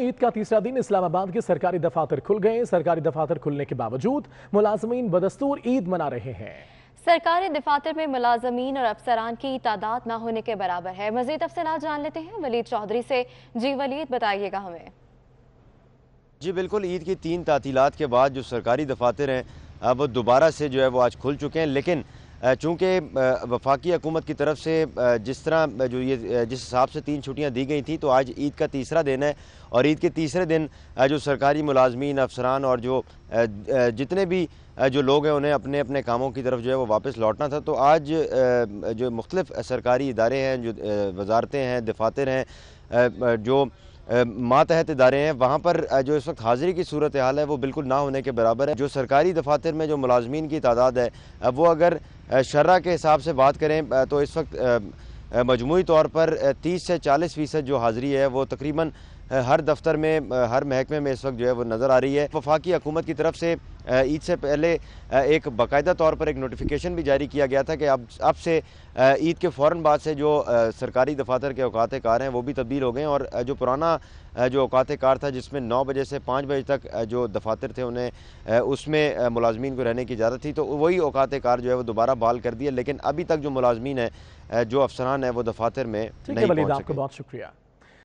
ईद का तीसरा दिन इस्लामाबाद के सरकारी दफातर खुल गए सरकारी दफातर खुलने के बावजूद मुलाजमीन बदस्तूर ईद मना रहे हैं सरकारी दफातर में मुलाजमीन और अफसरान की तादाद ना होने के बराबर है मजीद अफसरान जान लेते हैं वलीद चौधरी से जी वलीद बताइएगा हमें जी बिल्कुल ईद की तीन तातीलत के बाद जो सरकारी दफातर हैं वो दोबारा से जो है वो आज खुल चुके हैं लेकिन चूँकि वफाकी हकूमत की तरफ से जिस तरह जो ये जिस हिसाब से तीन छुट्टियाँ दी गई थी तो आज ईद का तीसरा दिन है और ईद के तीसरे दिन जो सरकारी मुलाजमीन अफसरान और जो जितने भी जो लोग हैं उन्हें अपने अपने कामों की तरफ जो है वो वापस लौटना था तो आज जो मुख्तलिफ सरकारी इदारे हैं जो वजारतें हैं दफातर हैं जो मातहत इदारे हैं वहाँ पर जो इस वक्त हाजिरी की सूरत हाल है वो बिल्कुल ना होने के बराबर है जो सरकारी दफातर में जो मुलाजमीन की तादाद है वो अगर शर्रा के हिसाब से बात करें तो इस वक्त मजमू तौर पर तीस से चालीस फ़ीसद जो हाज़िरी है वो तकरीबन हर दफ्तर में हर महकमे में इस वक्त जो है वो नज़र आ रही है वफाकी हकूमत की तरफ से ईद से पहले एक बाकायदा तौर पर एक नोटिफिकेशन भी जारी किया गया था कि अब अब से ईद के फ़ौर बाद से जो सरकारी दफातर के अवकात कार हैं वो भी तब्दील हो गए और जो पुराना जो अवकात कार था जिसमें नौ बजे से पाँच बजे तक जो दफातर थे उन्हें उसमें मुलाजमीन को रहने की इजाज़त थी तो वही अवकात कार जो है वो दोबारा बहाल कर दिया लेकिन अभी तक जो मुलाजमीन है जो अफसरान है वो दफातर में ठीक है वलीद आपका बहुत शुक्रिया